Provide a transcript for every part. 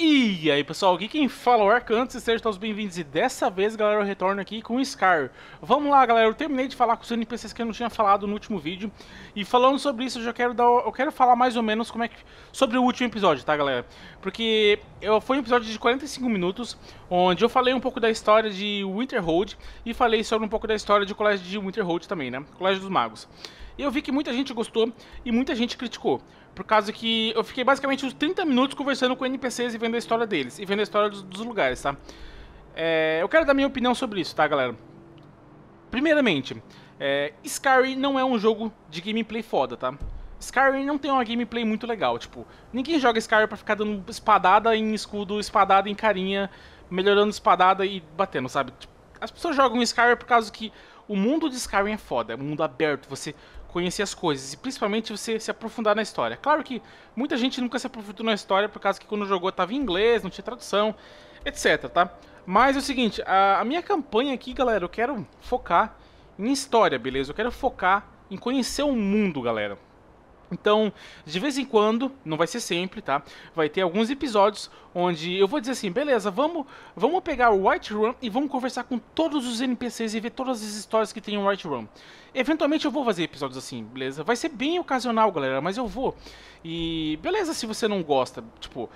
E aí pessoal, aqui quem fala é o Arcantes, sejam todos bem-vindos e dessa vez galera eu retorno aqui com o Scar Vamos lá galera, eu terminei de falar com os NPCs que eu não tinha falado no último vídeo E falando sobre isso eu já quero dar, eu quero falar mais ou menos como é que, sobre o último episódio, tá galera? Porque eu, foi um episódio de 45 minutos, onde eu falei um pouco da história de Winterhold E falei sobre um pouco da história do colégio de Winterhold também, né? Colégio dos Magos E eu vi que muita gente gostou e muita gente criticou por causa que eu fiquei basicamente uns 30 minutos conversando com NPCs e vendo a história deles. E vendo a história dos, dos lugares, tá? É, eu quero dar minha opinião sobre isso, tá, galera? Primeiramente, é, Skyrim não é um jogo de gameplay foda, tá? Skyrim não tem uma gameplay muito legal, tipo, ninguém joga Skyrim pra ficar dando espadada em escudo, espadada em carinha, melhorando espadada e batendo, sabe? Tipo, as pessoas jogam Skyrim por causa que o mundo de Skyrim é foda, é um mundo aberto, você conhecer as coisas e principalmente você se aprofundar na história. Claro que muita gente nunca se aprofundou na história por causa que quando jogou estava em inglês, não tinha tradução, etc, tá? Mas é o seguinte, a, a minha campanha aqui, galera, eu quero focar em história, beleza? Eu quero focar em conhecer o mundo, galera. Então, de vez em quando, não vai ser sempre, tá? Vai ter alguns episódios onde eu vou dizer assim, beleza, vamos, vamos pegar o White Run e vamos conversar com todos os NPCs e ver todas as histórias que tem o White Run. Eventualmente eu vou fazer episódios assim, beleza? Vai ser bem ocasional, galera, mas eu vou. E beleza se você não gosta, tipo,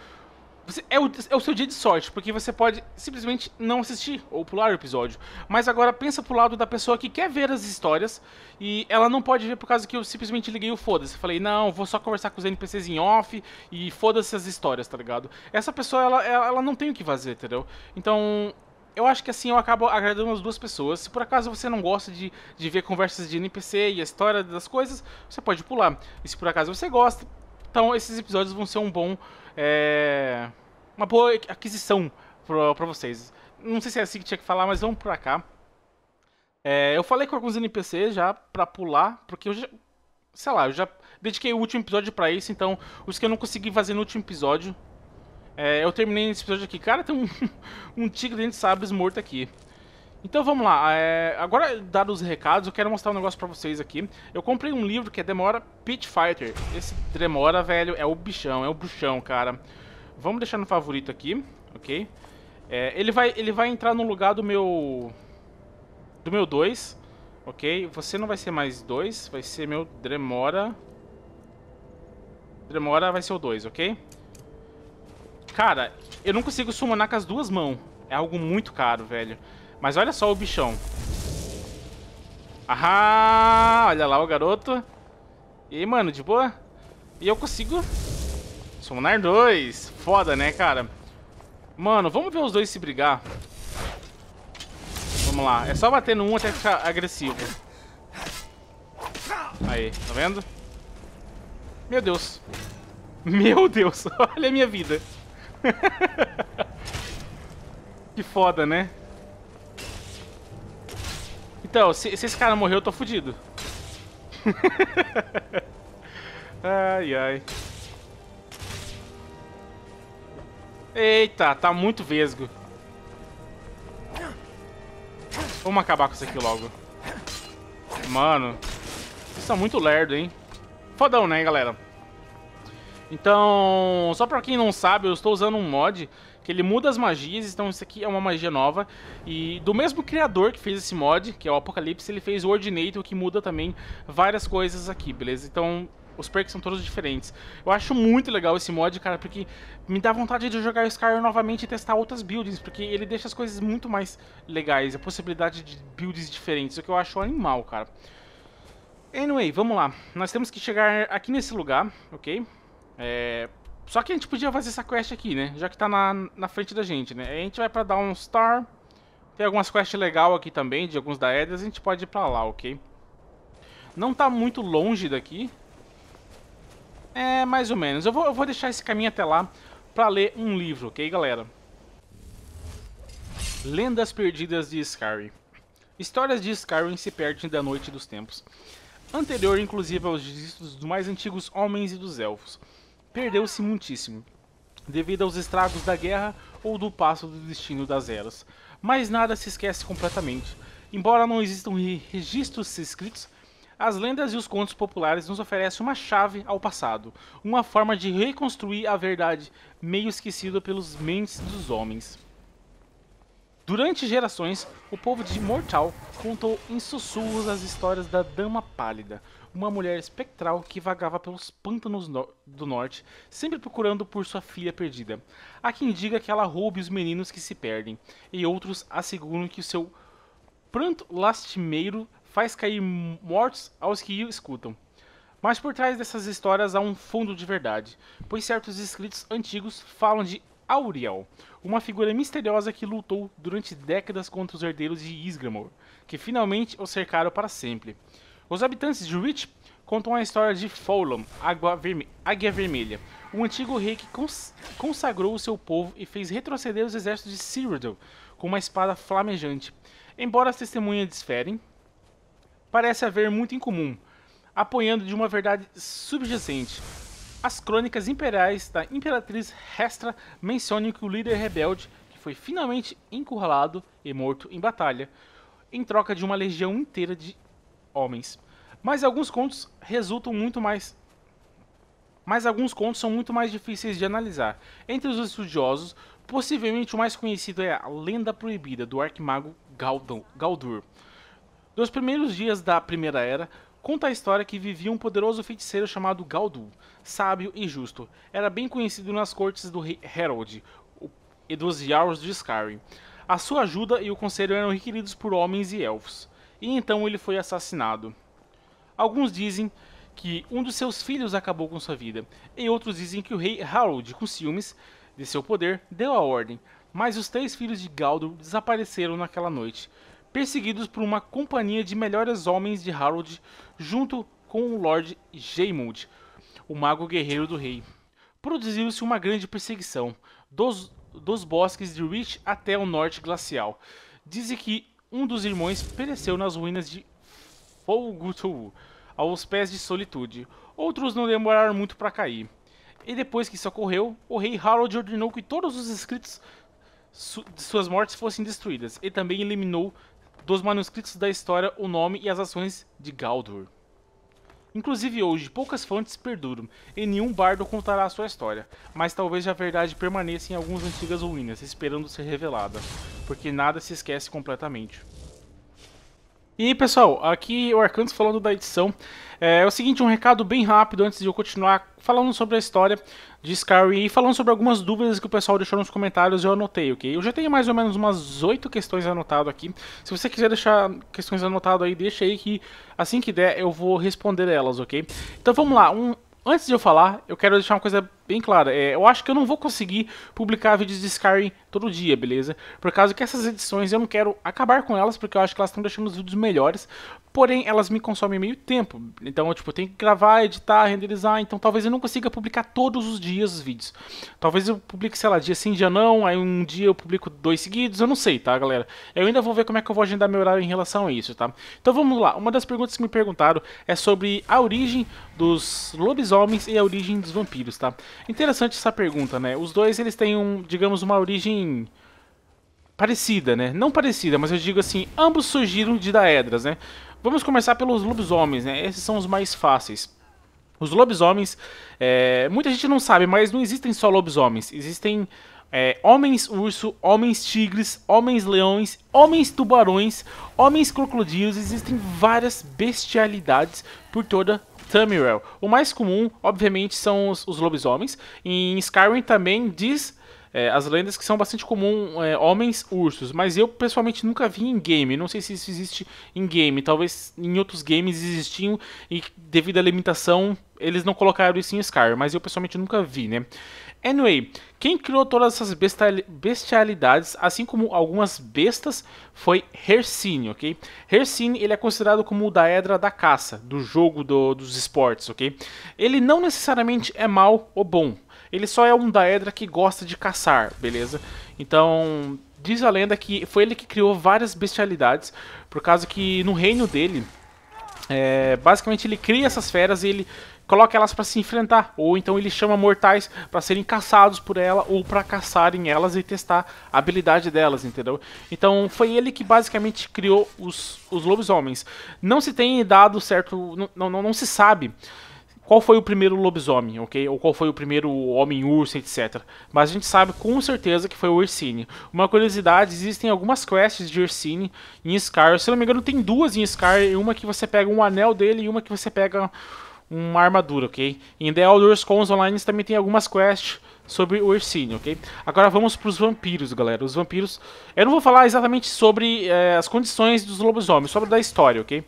você, é, o, é o seu dia de sorte, porque você pode simplesmente não assistir ou pular o episódio. Mas agora pensa pro lado da pessoa que quer ver as histórias e ela não pode ver por causa que eu simplesmente liguei o foda-se. Falei, não, vou só conversar com os NPCs em off e foda-se as histórias, tá ligado? Essa pessoa, ela, ela, ela não tem o que fazer, entendeu? Então, eu acho que assim eu acabo agradando as duas pessoas. Se por acaso você não gosta de, de ver conversas de NPC e a história das coisas, você pode pular. E se por acaso você gosta, então esses episódios vão ser um bom é, uma boa aquisição para vocês. Não sei se é assim que tinha que falar, mas vamos pra cá. É, eu falei com alguns NPCs já pra pular, porque eu já. Sei lá, eu já dediquei o último episódio para isso, então os que eu não consegui fazer no último episódio. É, eu terminei esse episódio aqui. Cara, tem um, um tigre dentro de sabres morto aqui. Então vamos lá, é... agora dados os recados, eu quero mostrar um negócio pra vocês aqui. Eu comprei um livro que é Demora Pit Fighter. Esse Demora, velho, é o bichão, é o bruxão, cara. Vamos deixar no favorito aqui, ok? É, ele, vai, ele vai entrar no lugar do meu... Do meu 2, ok? Você não vai ser mais 2, vai ser meu Dremora. Dremora vai ser o 2, ok? Cara, eu não consigo summonar com as duas mãos. É algo muito caro, velho. Mas olha só o bichão. Ahá! Olha lá o garoto. E aí, mano, de boa? E eu consigo... Summonar dois. Foda, né, cara? Mano, vamos ver os dois se brigar. Vamos lá. É só bater no um até ficar agressivo. Aí, tá vendo? Meu Deus. Meu Deus, olha a minha vida. que foda, né? Então, se, se esse cara morrer, eu tô fudido. ai, ai. Eita, tá muito vesgo. Vamos acabar com isso aqui logo. Mano, vocês são muito lerdo, hein? Fodão, né, galera? Então, só pra quem não sabe, eu estou usando um mod que ele muda as magias, então isso aqui é uma magia nova. E do mesmo criador que fez esse mod, que é o Apocalipse, ele fez o Ordinator, que muda também várias coisas aqui, beleza? Então os perks são todos diferentes. Eu acho muito legal esse mod, cara, porque me dá vontade de jogar o Skyrim novamente e testar outras builds, porque ele deixa as coisas muito mais legais, a possibilidade de builds diferentes, o que eu acho animal, cara. Anyway, vamos lá. Nós temos que chegar aqui nesse lugar, ok? É, só que a gente podia fazer essa quest aqui, né? Já que tá na, na frente da gente, né? A gente vai pra star, Tem algumas quests legais aqui também, de alguns da Edas. A gente pode ir pra lá, ok? Não tá muito longe daqui. É, mais ou menos. Eu vou, eu vou deixar esse caminho até lá pra ler um livro, ok, galera? Lendas Perdidas de Skyrim. Histórias de Skyrim se perdem da noite dos tempos. Anterior, inclusive, aos registros dos mais antigos homens e dos elfos perdeu-se muitíssimo, devido aos estragos da guerra ou do passo do destino das eras. Mas nada se esquece completamente. Embora não existam registros escritos, as lendas e os contos populares nos oferecem uma chave ao passado, uma forma de reconstruir a verdade meio esquecida pelos mentes dos homens. Durante gerações, o povo de Mortal contou em sussurros as histórias da Dama Pálida, uma mulher espectral que vagava pelos pântanos no do norte, sempre procurando por sua filha perdida. Há quem diga que ela roube os meninos que se perdem, e outros asseguram que o seu pranto lastimeiro faz cair mortos aos que o escutam. Mas por trás dessas histórias há um fundo de verdade, pois certos escritos antigos falam de Auriel, uma figura misteriosa que lutou durante décadas contra os herdeiros de Isgrimor, que finalmente o cercaram para sempre. Os habitantes de Witch contam a história de Folom, Águia Vermelha, um antigo rei que cons consagrou o seu povo e fez retroceder os exércitos de Cyrodiil com uma espada flamejante. Embora as testemunhas desferem, parece haver muito em comum, apoiando de uma verdade subjacente. As crônicas imperiais da Imperatriz Hestra mencionam que o líder rebelde, que foi finalmente encurralado e morto em batalha, em troca de uma legião inteira de homens. Mas alguns contos resultam muito mais mas alguns contos são muito mais difíceis de analisar. Entre os estudiosos, possivelmente o mais conhecido é a Lenda Proibida, do arquimago Galdur. Nos primeiros dias da Primeira Era, conta a história que vivia um poderoso feiticeiro chamado Galdur, sábio e justo. Era bem conhecido nas cortes do rei Harold e dos Jarls de Skyrim. A sua ajuda e o conselho eram requeridos por homens e elfos e então ele foi assassinado. Alguns dizem que um dos seus filhos acabou com sua vida, e outros dizem que o rei Harold, com ciúmes de seu poder, deu a ordem, mas os três filhos de Galdor desapareceram naquela noite, perseguidos por uma companhia de melhores homens de Harold, junto com o Lord Jaymund, o mago guerreiro do rei. Produziu-se uma grande perseguição, dos, dos bosques de Rich até o norte glacial. Dizem que um dos irmãos pereceu nas ruínas de Fogutu, aos pés de Solitude. Outros não demoraram muito para cair. E depois que isso ocorreu, o rei Harold ordenou que todos os escritos su de suas mortes fossem destruídos e também eliminou dos manuscritos da história o nome e as ações de Galdur. Inclusive hoje, poucas fontes perduram, e nenhum bardo contará a sua história, mas talvez a verdade permaneça em algumas antigas ruínas, esperando ser revelada porque nada se esquece completamente. E pessoal, aqui o Arcantos falando da edição. É, é, o seguinte, um recado bem rápido antes de eu continuar falando sobre a história de Skyrim e falando sobre algumas dúvidas que o pessoal deixou nos comentários, eu anotei, ok? Eu já tenho mais ou menos umas oito questões anotado aqui. Se você quiser deixar questões anotado aí, deixa aí que assim que der eu vou responder elas, ok? Então vamos lá, um, Antes de eu falar, eu quero deixar uma coisa bem clara. É, eu acho que eu não vou conseguir publicar vídeos de Skyrim todo dia, beleza? Por causa que essas edições eu não quero acabar com elas, porque eu acho que elas estão deixando os vídeos melhores. Porém, elas me consomem meio tempo. Então, eu, tipo, eu tenho que gravar, editar, renderizar. Então, talvez eu não consiga publicar todos os dias os vídeos. Talvez eu publique, sei lá, dia sim, dia não. Aí um dia eu publico dois seguidos. Eu não sei, tá, galera? Eu ainda vou ver como é que eu vou agendar meu horário em relação a isso, tá? Então, vamos lá. Uma das perguntas que me perguntaram é sobre a origem dos lobisomens e a origem dos vampiros, tá? Interessante essa pergunta, né? Os dois, eles têm, um, digamos, uma origem parecida, né? Não parecida, mas eu digo assim, ambos surgiram de Daedras, né? Vamos começar pelos lobisomens, né? Esses são os mais fáceis. Os lobisomens, é, muita gente não sabe, mas não existem só lobisomens. Existem é, homens urso, homens tigres, homens leões, homens tubarões, homens crocodilos. Existem várias bestialidades por toda Tamriel. O mais comum, obviamente, são os, os lobisomens. Em Skyrim também diz é, as lendas que são bastante comum é, homens ursos, mas eu pessoalmente nunca vi em game. Não sei se isso existe em game. Talvez em outros games existiam e devido à limitação eles não colocaram isso em Skyrim, mas eu pessoalmente nunca vi, né? Anyway, quem criou todas essas bestialidades, assim como algumas bestas, foi Hercine, ok? Hercine, ele é considerado como o Daedra da caça, do jogo do, dos esportes, ok? Ele não necessariamente é mal ou bom, ele só é um Daedra que gosta de caçar, beleza? Então, diz a lenda que foi ele que criou várias bestialidades, por causa que no reino dele, é, basicamente ele cria essas feras e ele coloca elas para se enfrentar, ou então ele chama mortais para serem caçados por ela ou para caçarem elas e testar a habilidade delas, entendeu? Então foi ele que basicamente criou os, os lobisomens. Não se tem dado certo, não, não, não se sabe qual foi o primeiro lobisomem, ok? Ou qual foi o primeiro homem-urso, etc. Mas a gente sabe com certeza que foi o Ursine. Uma curiosidade, existem algumas quests de Ursine em Scar. Se não me engano, tem duas em Scar, Uma que você pega um anel dele e uma que você pega uma armadura, ok? Em The Elder Scrolls Online também tem algumas quests sobre o Ursine, ok? Agora vamos para os vampiros, galera. Os vampiros... Eu não vou falar exatamente sobre eh, as condições dos lobisomens, sobre da história, ok?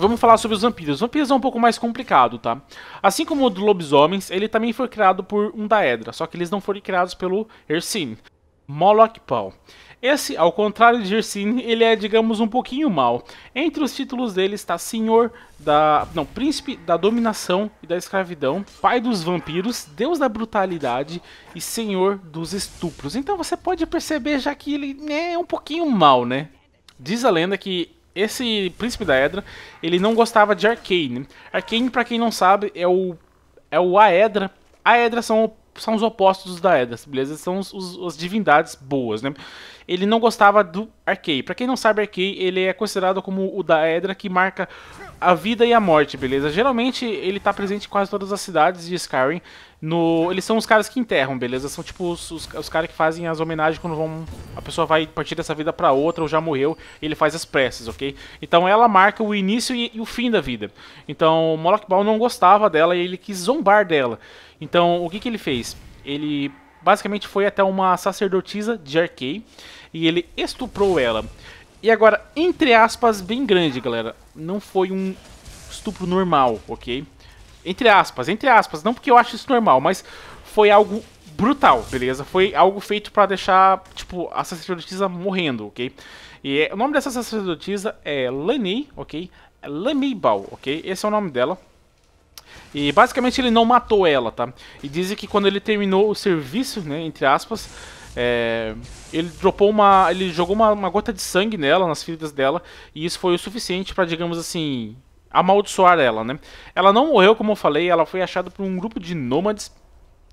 Vamos falar sobre os vampiros. Os vampiros é um pouco mais complicado, tá? Assim como o do lobisomens, ele também foi criado por um Daedra, só que eles não foram criados pelo Ersin. Moloch Paul. Esse, ao contrário de Ersin, ele é, digamos, um pouquinho mal. Entre os títulos dele está Senhor da... não, Príncipe da Dominação e da Escravidão, Pai dos Vampiros, Deus da Brutalidade e Senhor dos Estupros. Então você pode perceber já que ele né, é um pouquinho mal, né? Diz a lenda que esse príncipe da Edra, ele não gostava de Arcane. Arcane, para quem não sabe, é o é o Aedra. Aedra são são os opostos da Edra, beleza? São os, os, as divindades boas, né? ele não gostava do Arkei. Para quem não sabe, Arkei ele é considerado como o Daedra que marca a vida e a morte, beleza? Geralmente ele tá presente em quase todas as cidades de Skyrim. No, eles são os caras que enterram, beleza? São tipo os, os, os caras que fazem as homenagens quando vão, a pessoa vai partir dessa vida para outra ou já morreu, e ele faz as preces, ok? Então ela marca o início e, e o fim da vida. Então Moloch Ball não gostava dela e ele quis zombar dela. Então o que, que ele fez? Ele basicamente foi até uma sacerdotisa de Arkei e ele estuprou ela. E agora, entre aspas, bem grande, galera. Não foi um estupro normal, ok? Entre aspas, entre aspas. Não porque eu acho isso normal, mas foi algo brutal, beleza? Foi algo feito para deixar, tipo, a sacerdotisa morrendo, ok? E é, o nome dessa sacerdotisa é Lani, ok? É Lamibal, ok? Esse é o nome dela. E basicamente ele não matou ela, tá? E dizem que quando ele terminou o serviço, né, entre aspas, é, ele dropou uma. Ele jogou uma, uma, gota de sangue nela, nas feridas dela, e isso foi o suficiente para, digamos assim, amaldiçoar ela, né? Ela não morreu, como eu falei, ela foi achada por um grupo de nômades.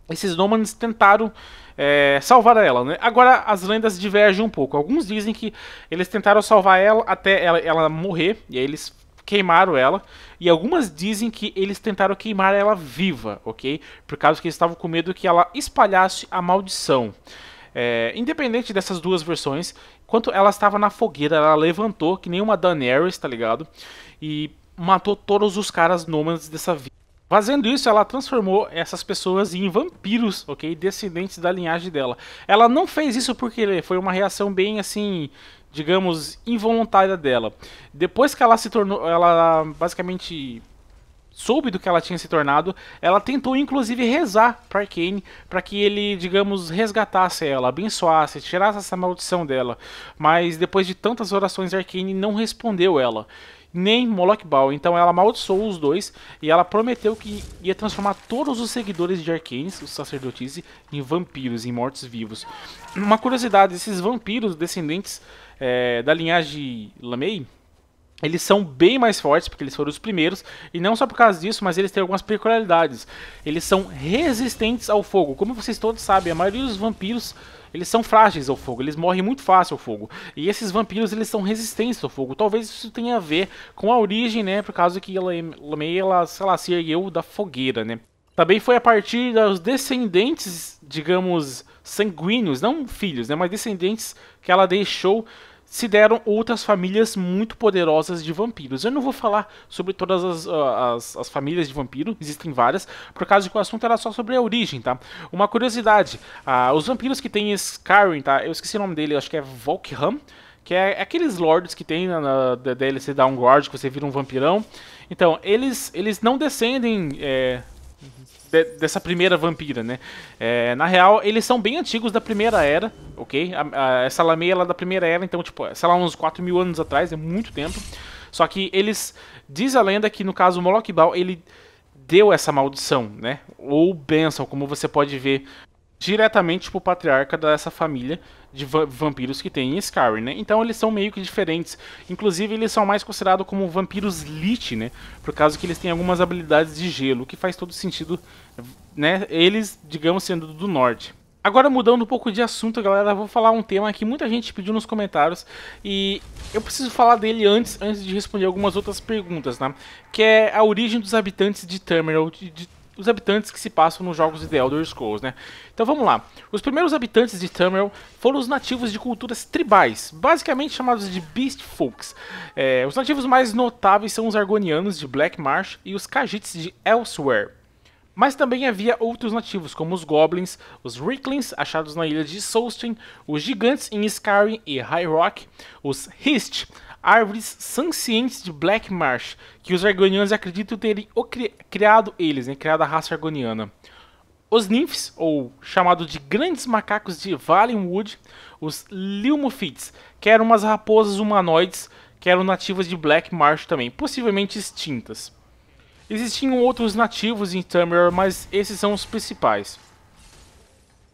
Esses nômades tentaram é, salvar ela, né? Agora as lendas divergem um pouco. Alguns dizem que eles tentaram salvar ela até ela, ela morrer, e aí eles queimaram ela. E algumas dizem que eles tentaram queimar ela viva, ok? Por causa que eles estavam com medo que ela espalhasse a maldição. É, independente dessas duas versões, enquanto ela estava na fogueira, ela levantou que nem uma Daenerys, tá ligado? E matou todos os caras nômades dessa vida. Fazendo isso, ela transformou essas pessoas em vampiros, ok? Descendentes da linhagem dela. Ela não fez isso porque foi uma reação bem assim, digamos, involuntária dela. Depois que ela se tornou, ela basicamente soube do que ela tinha se tornado, ela tentou inclusive rezar para Arcane para que ele, digamos, resgatasse ela, abençoasse, tirasse essa maldição dela. Mas depois de tantas orações, Arkane não respondeu ela nem Moloch Ball. Então ela amaldiçoou os dois e ela prometeu que ia transformar todos os seguidores de Arkane, os sacerdotes, em vampiros, em mortos-vivos. Uma curiosidade, esses vampiros descendentes é, da linhagem Lamei, eles são bem mais fortes, porque eles foram os primeiros, e não só por causa disso, mas eles têm algumas peculiaridades. Eles são resistentes ao fogo. Como vocês todos sabem, a maioria dos vampiros eles são frágeis ao fogo, eles morrem muito fácil ao fogo. E esses vampiros, eles são resistentes ao fogo. Talvez isso tenha a ver com a origem, né, por causa que ela, ela, sei lá, se ergueu da fogueira, né. Também foi a partir dos descendentes, digamos, sanguíneos, não filhos, né, mas descendentes que ela deixou se deram outras famílias muito poderosas de vampiros. Eu não vou falar sobre todas as, ah, as, as, famílias de vampiro, existem várias, por causa que o assunto era só sobre a origem, tá? Uma curiosidade, ah, os vampiros que tem Skyrim, tá? Eu esqueci o nome dele, acho que é Volkham, que é aqueles lords que tem na, na DLC Downguard, que você vira um vampirão. Então, eles, eles não descendem... É, de, dessa primeira vampira, né? É, na real, eles são bem antigos da primeira era, ok? A, a, essa lameira ela é da primeira era, então, tipo, é, sei lá, uns 4 mil anos atrás, é muito tempo. Só que eles. Diz a lenda que no caso o Moloch Ball, ele deu essa maldição, né? Ou benção, como você pode ver diretamente pro patriarca dessa família de va vampiros que tem em Skyrim, né? Então eles são meio que diferentes. Inclusive eles são mais considerados como vampiros Lich, né? Por causa que eles têm algumas habilidades de gelo, que faz todo sentido, né? Eles, digamos, sendo do norte. Agora mudando um pouco de assunto, galera, vou falar um tema que muita gente pediu nos comentários e eu preciso falar dele antes, antes de responder algumas outras perguntas, né? Que é a origem dos habitantes de Tamriel. de, de os habitantes que se passam nos jogos de The Elder Scrolls, né? Então vamos lá. Os primeiros habitantes de Tamriel foram os nativos de culturas tribais, basicamente chamados de Beast Folks. É, os nativos mais notáveis são os Argonianos de Black Marsh e os Kajites de Elsewhere. Mas também havia outros nativos, como os Goblins, os Ricklings, achados na ilha de Solstheim, os Gigantes em Skyrim e High Rock, os Hist, árvores sancientes de Black Marsh, que os argonianos acreditam terem criado eles, né? criado a raça argoniana. Os ninfes, ou chamados de grandes macacos de Valenwood, os Lilmofites, que eram umas raposas humanoides que eram nativas de Black Marsh também, possivelmente extintas. Existiam outros nativos em Tamriel, mas esses são os principais.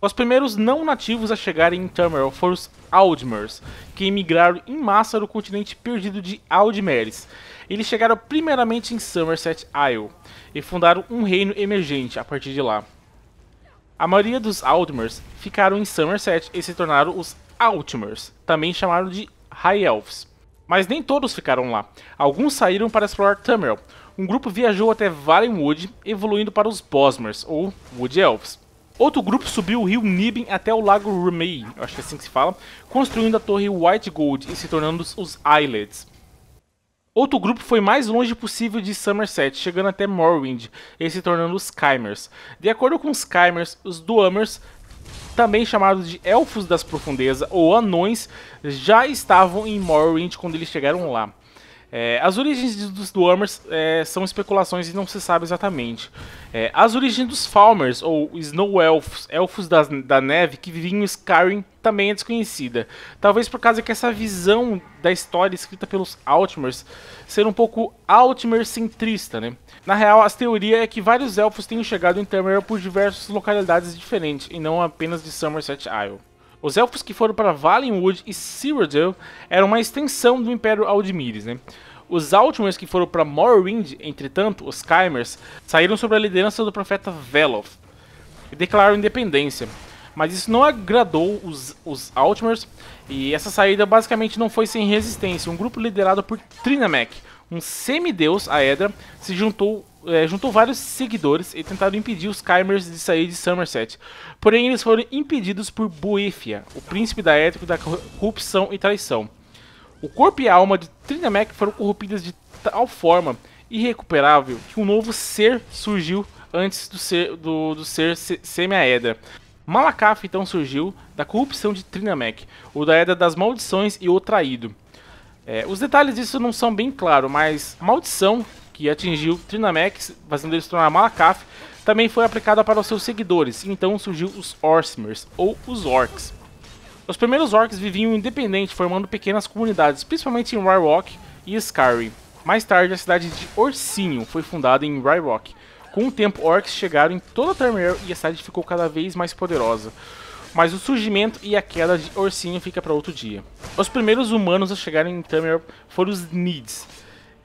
Os primeiros não nativos a chegarem em Tamriel foram os Aldmers, que emigraram em massa do continente perdido de Aldmeris. Eles chegaram primeiramente em Somerset Isle e fundaram um reino emergente a partir de lá. A maioria dos Aldmers ficaram em Somerset e se tornaram os Altmers, também chamados de High Elves. Mas nem todos ficaram lá. Alguns saíram para explorar Tamriel. Um grupo viajou até Valenwood, evoluindo para os Bosmers, ou Wood Elves. Outro grupo subiu o rio Nibin até o lago Rumei, acho que é assim que se fala, construindo a torre White Gold e se tornando os Islets. Outro grupo foi mais longe possível de Somerset, chegando até Morrowind e se tornando os Kymers. De acordo com os Kymers, os Duamers, também chamados de Elfos das Profundezas ou Anões, já estavam em Morrowind quando eles chegaram lá. É, as origens dos Dwarmers é, são especulações e não se sabe exatamente. É, as origens dos Falmers, ou Snow Elfos, Elfos da Neve, que viviam em Skyrim, também é desconhecida. Talvez por causa que essa visão da história escrita pelos Altmers ser um pouco Altmer-centrista, né? Na real, as teorias é que vários elfos tenham chegado em Tamriel por diversas localidades diferentes, e não apenas de Somerset Isle. Os elfos que foram para Valinwood e Cyrodiil eram uma extensão do Império Aldmiris, né? Os Altmers que foram para Morrowind, entretanto, os Kymers, saíram sob a liderança do profeta Veloth e declararam independência. Mas isso não agradou os, os Altmers e essa saída basicamente não foi sem resistência. Um grupo liderado por Trinamec, um semideus, a Edra, se juntou é, juntou vários seguidores e tentaram impedir os Kymers de sair de Somerset. Porém, eles foram impedidos por Boethia, o príncipe da ética da corrupção e traição. O corpo e a alma de Trinamec foram corrompidas de tal forma irrecuperável que um novo ser surgiu antes do ser, do, do ser se, Malakaf então surgiu da corrupção de Trinamec, o da Eda das Maldições e o Traído. É, os detalhes disso não são bem claros, mas a maldição que atingiu Trinamax, fazendo ele se tornar Malakath, também foi aplicada para os seus seguidores, e então surgiu os Orcmers, ou os Orcs. Os primeiros Orcs viviam independentes, formando pequenas comunidades, principalmente em Ryrock e Skyrim. Mais tarde, a cidade de Orcinho foi fundada em Ryrock. Com o tempo, Orcs chegaram em toda Tamriel e a cidade ficou cada vez mais poderosa mas o surgimento e a queda de Orsinho fica para outro dia. Os primeiros humanos a chegarem em Tamriel foram os Nids,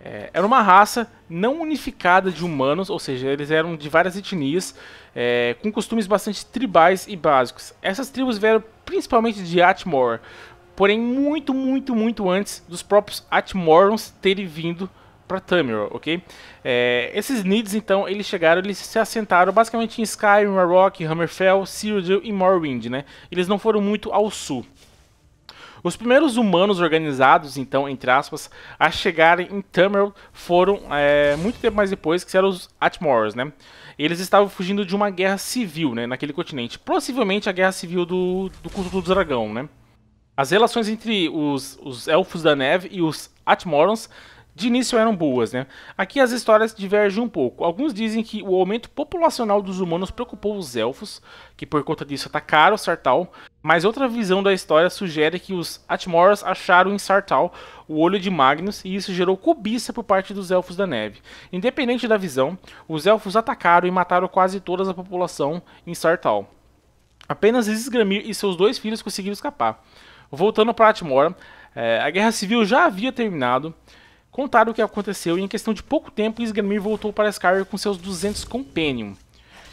é, era uma raça não unificada de humanos, ou seja, eles eram de várias etnias, é, com costumes bastante tribais e básicos. Essas tribos vieram principalmente de Atmor, porém muito, muito, muito antes dos próprios Atmorons terem vindo para Tamriel, ok? É, esses Nids, então, eles chegaram, eles se assentaram basicamente em Skyrim, Rock, Hammerfell, Cyrodiil e Morrowind, né? Eles não foram muito ao sul. Os primeiros humanos organizados, então, entre aspas, a chegarem em Tamriel foram é, muito tempo mais depois, que eram os Atmores, né? Eles estavam fugindo de uma guerra civil, né, naquele continente. Possivelmente a guerra civil do, do culto do dragão, né? As relações entre os, os Elfos da Neve e os Atmorons de início eram boas, né? Aqui as histórias divergem um pouco. Alguns dizem que o aumento populacional dos humanos preocupou os elfos, que por conta disso atacaram Sartal, mas outra visão da história sugere que os Atmoras acharam em Sartal o olho de Magnus e isso gerou cobiça por parte dos Elfos da Neve. Independente da visão, os Elfos atacaram e mataram quase toda a população em Sartal. Apenas Isgramir e seus dois filhos conseguiram escapar. Voltando para Atmora, eh, a Guerra Civil já havia terminado, contaram o que aconteceu e em questão de pouco tempo Isgrimir voltou para Skyrim com seus 200 Companion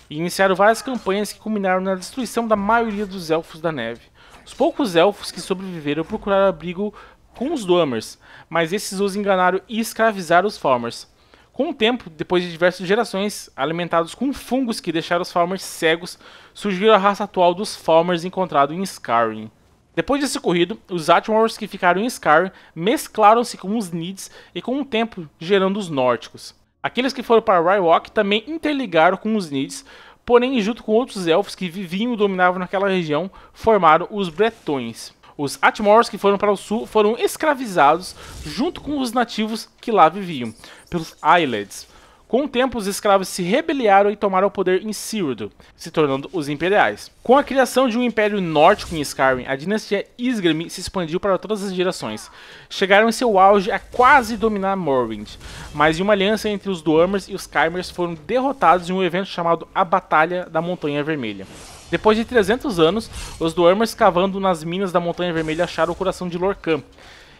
e iniciaram várias campanhas que culminaram na destruição da maioria dos Elfos da Neve. Os poucos Elfos que sobreviveram procuraram abrigo com os Dwamers, mas esses os enganaram e escravizaram os Falmers. Com o tempo, depois de diversas gerações, alimentados com fungos que deixaram os Falmers cegos, surgiu a raça atual dos Falmers encontrado em Skyrim. Depois desse corrido, os Atmors que ficaram em Skyrim mesclaram-se com os Nids e com o tempo gerando os Nórdicos. Aqueles que foram para Rywalk também interligaram com os Nids, porém junto com outros elfos que viviam e dominavam naquela região, formaram os Bretões. Os Atmors que foram para o sul foram escravizados junto com os nativos que lá viviam, pelos Islets. Com o tempo, os escravos se rebeliaram e tomaram o poder em Círdo, se tornando os imperiais. Com a criação de um império nórdico em Skyrim, a dinastia Isgrim se expandiu para todas as gerações. Chegaram em seu auge a quase dominar Morrowind, mas em uma aliança entre os Dwarmers e os Kymers foram derrotados em um evento chamado a Batalha da Montanha Vermelha. Depois de 300 anos, os Dwarmers cavando nas minas da Montanha Vermelha acharam o coração de Lorcan,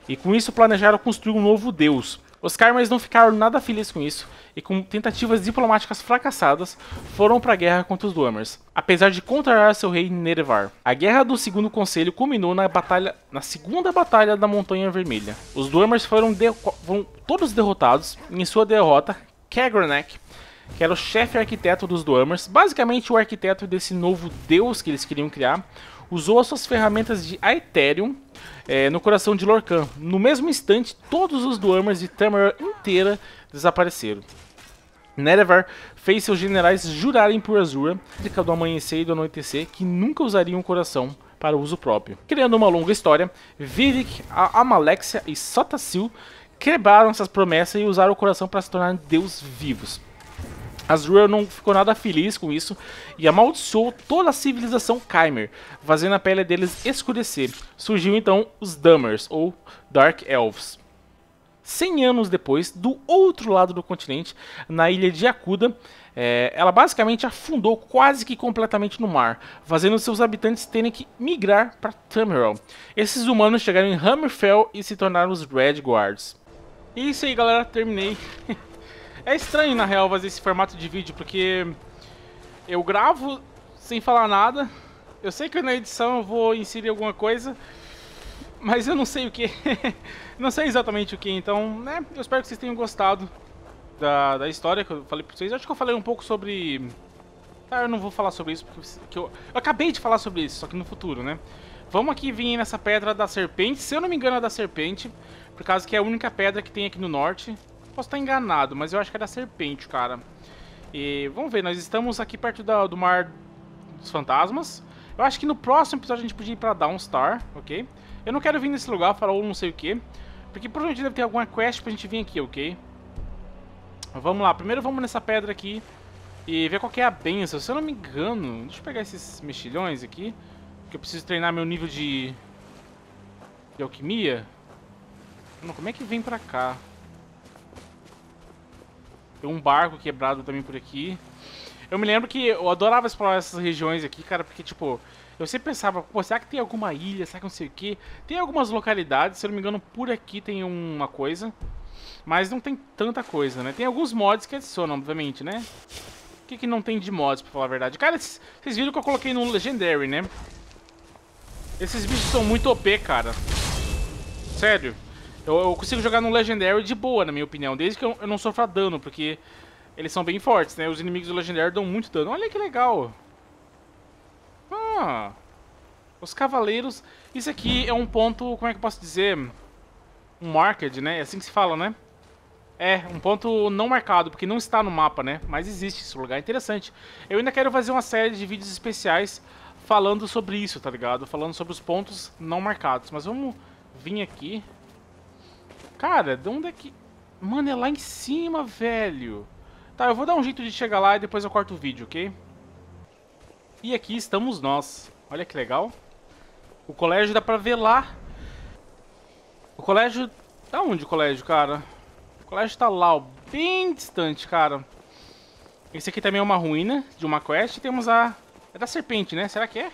e com isso planejaram construir um novo deus, os Karmas não ficaram nada felizes com isso e, com tentativas diplomáticas fracassadas, foram para a guerra contra os Dwemer, apesar de contrariar seu rei Nerevar. A guerra do Segundo Conselho culminou na batalha, na segunda batalha da Montanha Vermelha. Os Dwemer foram, de, foram todos derrotados e, em sua derrota, Kagranek, que era o chefe arquiteto dos Dwemer, basicamente o arquiteto desse novo deus que eles queriam criar, usou as suas ferramentas de Aetherium é, eh, no coração de Lorcan. No mesmo instante, todos os Duamers de Tamara inteira desapareceram. Nerevar fez seus generais jurarem por Azura, do amanhecer e do anoitecer, que nunca usariam o coração para uso próprio. Criando uma longa história, Virik, Amalexia e Sotasil quebraram essas promessas e usaram o coração para se tornar deus vivos. Azrael não ficou nada feliz com isso e amaldiçoou toda a civilização Khmer, fazendo a pele deles escurecer. Surgiu então os Dummers, ou Dark Elves. Cem anos depois, do outro lado do continente, na ilha de Akuda, é, eh, ela basicamente afundou quase que completamente no mar, fazendo seus habitantes terem que migrar para Tamriel. Esses humanos chegaram em Hammerfell e se tornaram os Red Guards. E é isso aí, galera. Terminei. É estranho, na real, fazer esse formato de vídeo, porque eu gravo sem falar nada. Eu sei que na edição eu vou inserir alguma coisa, mas eu não sei o que. não sei exatamente o que, então, né? Eu espero que vocês tenham gostado da, da história que eu falei pra vocês. acho que eu falei um pouco sobre... Ah, eu não vou falar sobre isso, porque eu, eu acabei de falar sobre isso, só que no futuro, né? Vamos aqui vir nessa pedra da serpente, se eu não me engano é da serpente, por causa que é a única pedra que tem aqui no norte. Posso estar enganado, mas eu acho que era é serpente, cara. E vamos ver, nós estamos aqui perto da, do Mar dos Fantasmas. Eu acho que no próximo episódio a gente podia ir pra Downstar, ok? Eu não quero vir nesse lugar, farol ou não sei o que. Porque provavelmente deve ter alguma quest pra gente vir aqui, ok? Vamos lá, primeiro vamos nessa pedra aqui e ver qual é a benção. Se eu não me engano, deixa eu pegar esses mexilhões aqui, que eu preciso treinar meu nível de, de alquimia. como é que vem pra cá? Tem um barco quebrado também por aqui. Eu me lembro que eu adorava explorar essas regiões aqui, cara, porque, tipo, eu sempre pensava, pô, será que tem alguma ilha, será que não sei o quê? Tem algumas localidades, se eu não me engano, por aqui tem uma coisa. Mas não tem tanta coisa, né? Tem alguns mods que adicionam, obviamente, né? O que, que não tem de mods, pra falar a verdade? Cara, vocês viram que eu coloquei no Legendary, né? Esses bichos são muito OP, cara. Sério. Eu, eu, consigo jogar no Legendary de boa, na minha opinião, desde que eu, eu não sofra dano, porque eles são bem fortes, né? Os inimigos do Legendary dão muito dano. Olha que legal! Ah! Os cavaleiros... Isso aqui é um ponto, como é que eu posso dizer? Um marked, né? É assim que se fala, né? É, um ponto não marcado, porque não está no mapa, né? Mas existe esse lugar, é interessante. Eu ainda quero fazer uma série de vídeos especiais falando sobre isso, tá ligado? Falando sobre os pontos não marcados. Mas vamos vir aqui... Cara, de onde é que... Mano, é lá em cima, velho. Tá, eu vou dar um jeito de chegar lá e depois eu corto o vídeo, ok? E aqui estamos nós. Olha que legal. O colégio dá pra ver lá. O colégio... tá onde o colégio, cara? O colégio tá lá, ó, bem distante, cara. Esse aqui também é uma ruína de uma quest. Temos a... É da serpente, né? Será que é?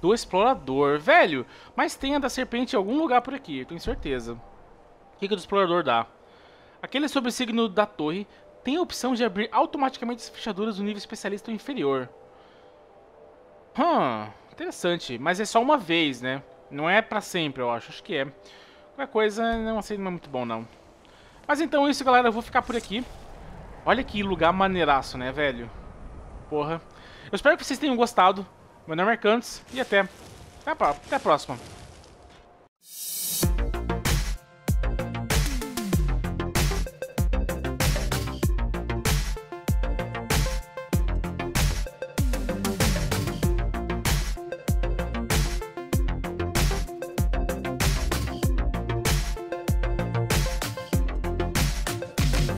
do explorador. Velho, mas tem a da serpente em algum lugar por aqui, tenho certeza. O que, que o do explorador dá? Aquele sob o signo da torre tem a opção de abrir automaticamente as fechaduras do nível especialista ou inferior. Hum, interessante. Mas é só uma vez, né? Não é pra sempre, eu acho. Acho que é. Qualquer coisa, não sei, assim, não é muito bom, não. Mas então é isso, galera. Eu vou ficar por aqui. Olha que lugar maneiraço, né, velho? Porra. Eu espero que vocês tenham gostado. Meu nome é Cantos e até, até a próxima.